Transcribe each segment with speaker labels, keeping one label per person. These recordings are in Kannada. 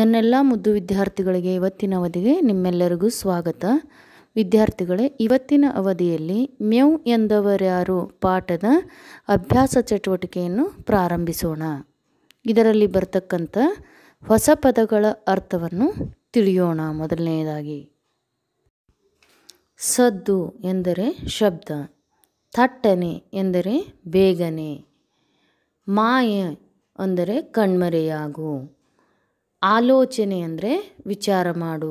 Speaker 1: ನನ್ನೆಲ್ಲ ಮುದ್ದು ವಿದ್ಯಾರ್ಥಿಗಳಿಗೆ ಇವತ್ತಿನ ಅವಧಿಗೆ ನಿಮ್ಮೆಲ್ಲರಿಗೂ ಸ್ವಾಗತ ವಿದ್ಯಾರ್ಥಿಗಳೇ ಇವತ್ತಿನ ಅವಧಿಯಲ್ಲಿ ಮ್ಯೌ ಎಂದವರ್ಯಾರು ಪಾಠದ ಅಭ್ಯಾಸ ಚಟುವಟಿಕೆಯನ್ನು ಪ್ರಾರಂಭಿಸೋಣ ಇದರಲ್ಲಿ ಬರ್ತಕ್ಕಂಥ ಹೊಸ ಪದಗಳ ಅರ್ಥವನ್ನು ತಿಳಿಯೋಣ ಮೊದಲನೆಯದಾಗಿ ಸದ್ದು ಎಂದರೆ ಶಬ್ದ ಥಟ್ಟನೆ ಎಂದರೆ ಬೇಗನೆ ಮಾಯ ಅಂದರೆ ಕಣ್ಮರೆಯಾಗು ಆಲೋಚನೆ ಅಂದರೆ ವಿಚಾರ ಮಾಡು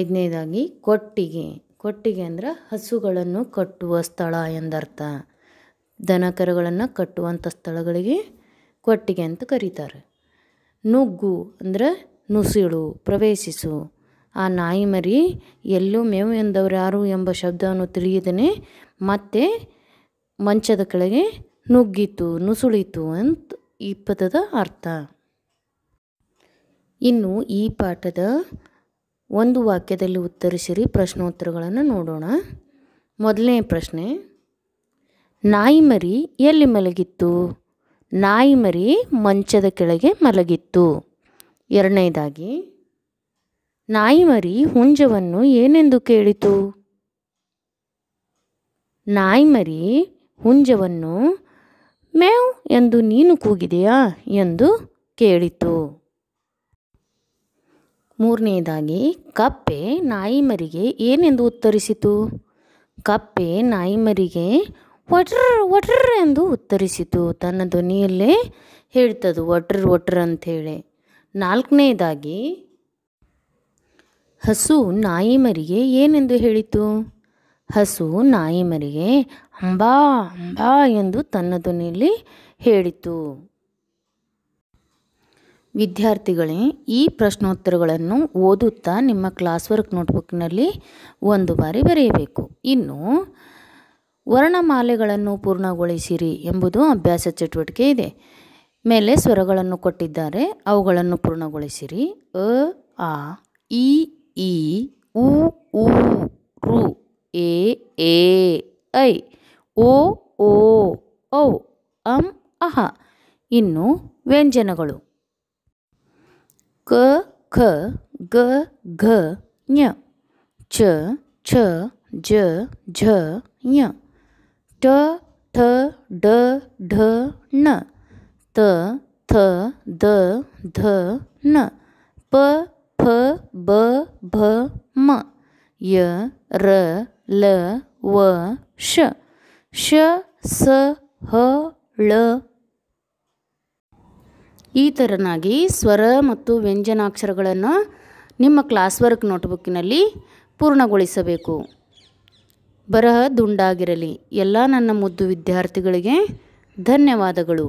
Speaker 1: ಐದನೇದಾಗಿ ಕೊಟ್ಟಿಗೆ ಕೊಟ್ಟಿಗೆ ಅಂದರೆ ಹಸುಗಳನ್ನು ಕಟ್ಟುವ ಸ್ಥಳ ಎಂದರ್ಥ ದನಕರುಗಳನ್ನು ಕಟ್ಟುವಂಥ ಸ್ಥಳಗಳಿಗೆ ಕೊಟ್ಟಿಗೆ ಅಂತ ಕರೀತಾರೆ ನುಗ್ಗು ಅಂದರೆ ನುಸಿಳು ಪ್ರವೇಶಿಸು ಆ ನಾಯಿ ಮರಿ ಎಲ್ಲೂ ಮೇವು ಎಂದವರು ಯಾರು ಎಂಬ ಶಬ್ದವನ್ನು ತಿಳಿಯದೇ ಮತ್ತೆ ಮಂಚದ ಕೆಳಗೆ ನುಗ್ಗಿತು ನುಸುಳಿತು ಅಂತ ಈ ಪದದ ಅರ್ಥ ಇನ್ನು ಈ ಪಾಠದ ಒಂದು ವಾಕ್ಯದಲ್ಲಿ ಉತ್ತರಿಸಿರಿ ಪ್ರಶ್ನೋತ್ತರಗಳನ್ನು ನೋಡೋಣ ಮೊದಲನೇ ಪ್ರಶ್ನೆ ನಾಯಿ ಮರಿ ಎಲ್ಲಿ ಮಲಗಿತ್ತು ನಾಯಿ ಮರಿ ಮಂಚದ ಕೆಳಗೆ ಮಲಗಿತ್ತು ಎರಡನೇದಾಗಿ ನಾಯಿ ಮರಿ ಹುಂಜವನ್ನು ಏನೆಂದು ಕೇಳಿತು ನಾಯಿ ಮರಿ ಹುಂಜವನ್ನು ಮೇವ್ ಎಂದು ನೀನು ಕೂಗಿದೆಯಾ ಎಂದು ಕೇಳಿತು ಮೂರನೆಯದಾಗಿ ಕಪ್ಪೆ ನಾಯಿಮರಿಗೆ ಏನೆಂದು ಉತ್ತರಿಸಿತು ಕಪ್ಪೆ ನಾಯಿಮರಿಗೆ ಮರಿಗೆ ಒಟ್ರ್ ಎಂದು ಉತ್ತರಿಸಿತು ತನ್ನ ಧ್ವನಿಯಲ್ಲೇ ಹೇಳ್ತದು ಒಟ್ರ್ ಒಟ್ರ್ ಅಂಥೇಳಿ ನಾಲ್ಕನೇದಾಗಿ ಹಸು ನಾಯಿಮರಿಗೆ ಏನೆಂದು ಹೇಳಿತು ಹಸು ನಾಯಿಮರಿಗೆ ಅಂಬಾ ಅಂಬಾ ಎಂದು ತನ್ನ ಧ್ವನಿಯಲ್ಲಿ ಹೇಳಿತು ವಿದ್ಯಾರ್ಥಿಗಳೇ ಈ ಪ್ರಶ್ನೋತ್ತರಗಳನ್ನು ಓದುತ್ತಾ ನಿಮ್ಮ ಕ್ಲಾಸ್ ವರ್ಕ್ ನೋಟ್ಬುಕ್ನಲ್ಲಿ ಒಂದು ಬಾರಿ ಬರೆಯಬೇಕು ಇನ್ನು ವರ್ಣಮಾಲೆಗಳನ್ನು ಪೂರ್ಣಗೊಳಿಸಿರಿ ಎಂಬುದು ಅಭ್ಯಾಸ ಚಟುವಟಿಕೆ ಇದೆ ಮೇಲೆ ಸ್ವರಗಳನ್ನು ಕೊಟ್ಟಿದ್ದಾರೆ ಅವುಗಳನ್ನು ಪೂರ್ಣಗೊಳಿಸಿರಿ ಅ ಆ ಇ ಈ ಉ ಊ ರು ಎ ಎ ಐ ಓ ಓ ಔ ಅಂ ಅಹ ಇನ್ನು ವ್ಯಂಜನಗಳು क ख ग घ ञ च छ ज झ ञ ट ठ ड ढ न त थ द ध न प फ ब भ म य र ल व श श स ह ल ಈ ಥರನಾಗಿ ಸ್ವರ ಮತ್ತು ವ್ಯಂಜನಾಕ್ಷರಗಳನ್ನು ನಿಮ್ಮ ಕ್ಲಾಸ್ ವರ್ಕ್ ನೋಟ್ಬುಕ್ಕಿನಲ್ಲಿ ಪೂರ್ಣಗೊಳಿಸಬೇಕು ಬರಹ ದುಂಡಾಗಿರಲಿ ಎಲ್ಲ ನನ್ನ ಮುದ್ದು ವಿದ್ಯಾರ್ಥಿಗಳಿಗೆ ಧನ್ಯವಾದಗಳು